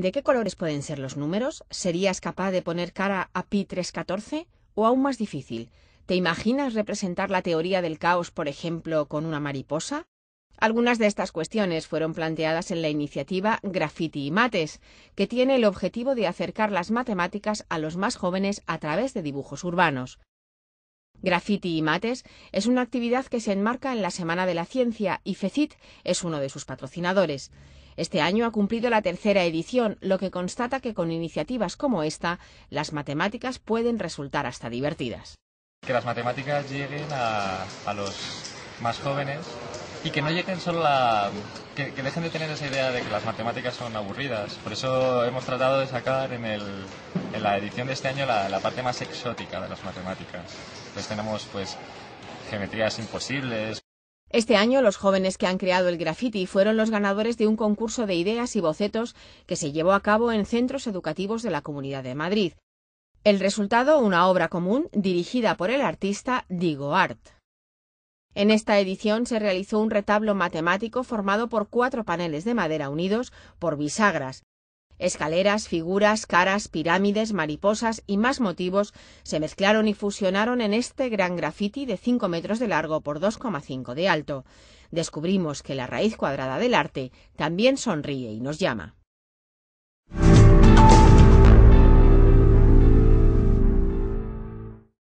de qué colores pueden ser los números? ¿Serías capaz de poner cara a pi 314? O aún más difícil, ¿te imaginas representar la teoría del caos, por ejemplo, con una mariposa? Algunas de estas cuestiones fueron planteadas en la iniciativa Graffiti y Mates, que tiene el objetivo de acercar las matemáticas a los más jóvenes a través de dibujos urbanos. Graffiti y Mates es una actividad que se enmarca en la Semana de la Ciencia y FECIT es uno de sus patrocinadores. Este año ha cumplido la tercera edición, lo que constata que con iniciativas como esta, las matemáticas pueden resultar hasta divertidas. Que las matemáticas lleguen a, los más jóvenes y que no lleguen solo Que, dejen de tener esa idea de que las matemáticas son aburridas. Por eso hemos tratado de sacar en, la edición de este año la, parte más exótica de las matemáticas. tenemos pues geometrías imposibles. Este año los jóvenes que han creado el graffiti fueron los ganadores de un concurso de ideas y bocetos que se llevó a cabo en centros educativos de la Comunidad de Madrid. El resultado, una obra común dirigida por el artista Digo Art. En esta edición se realizó un retablo matemático formado por cuatro paneles de madera unidos por bisagras, Escaleras, figuras, caras, pirámides, mariposas y más motivos se mezclaron y fusionaron en este gran graffiti de 5 metros de largo por 2,5 de alto. Descubrimos que la raíz cuadrada del arte también sonríe y nos llama.